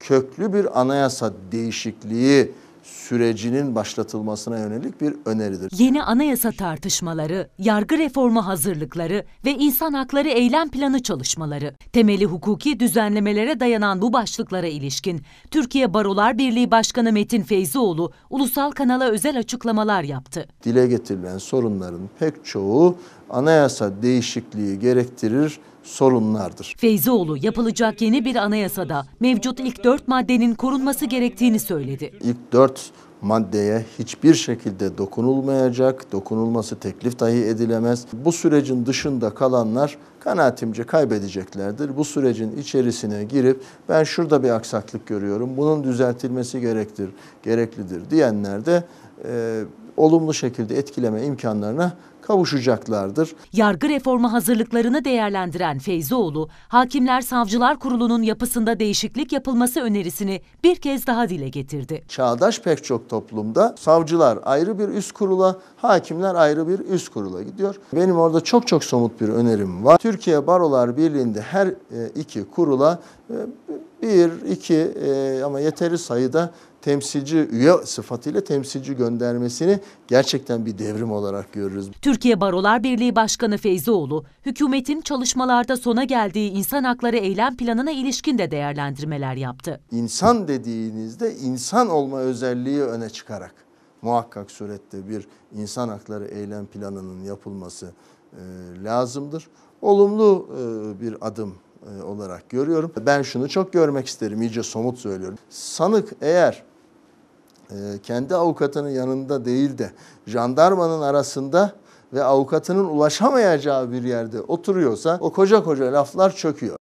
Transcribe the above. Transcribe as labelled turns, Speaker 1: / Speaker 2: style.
Speaker 1: köklü bir anayasa değişikliği sürecinin başlatılmasına yönelik bir öneridir.
Speaker 2: Yeni anayasa tartışmaları, yargı reformu hazırlıkları ve insan hakları eylem planı çalışmaları, temeli hukuki düzenlemelere dayanan bu başlıklara ilişkin Türkiye Barolar Birliği Başkanı Metin Feyzioğlu ulusal kanala özel açıklamalar yaptı.
Speaker 1: Dile getirilen sorunların pek çoğu anayasa değişikliği gerektirir sorunlardır.
Speaker 2: Feyzioğlu yapılacak yeni bir anayasada mevcut ilk dört maddenin korunması gerektiğini söyledi.
Speaker 1: İlk dört maddeye hiçbir şekilde dokunulmayacak, dokunulması teklif dahi edilemez. Bu sürecin dışında kalanlar kanaatimce kaybedeceklerdir. Bu sürecin içerisine girip ben şurada bir aksaklık görüyorum, bunun düzeltilmesi gerektir, gereklidir diyenler de olumlu şekilde etkileme imkanlarına kavuşacaklardır.
Speaker 2: Yargı reformu hazırlıklarını değerlendiren Feyzoğlu, Hakimler Savcılar Kurulu'nun yapısında değişiklik yapılması önerisini bir kez daha dile getirdi.
Speaker 1: Çağdaş pek çok toplumda savcılar ayrı bir üst kurula, hakimler ayrı bir üst kurula gidiyor. Benim orada çok çok somut bir önerim var. Türkiye Barolar Birliği'nde her e, iki kurula e, bir, iki e, ama yeteri sayıda temsilci üye sıfatıyla temsilci göndermesini gerçekten bir devrim olarak görürüz.
Speaker 2: Türkiye Barolar Birliği Başkanı Feyzoğlu, hükümetin çalışmalarda sona geldiği insan hakları eylem planına ilişkin de değerlendirmeler yaptı.
Speaker 1: İnsan dediğinizde insan olma özelliği öne çıkarak muhakkak surette bir insan hakları eylem planının yapılması e, lazımdır. Olumlu e, bir adım e, olarak görüyorum. Ben şunu çok görmek isterim, iyice somut söylüyorum. Sanık eğer e, kendi avukatının yanında değil de jandarmanın arasında ve avukatının ulaşamayacağı bir yerde oturuyorsa o koca koca laflar çöküyor.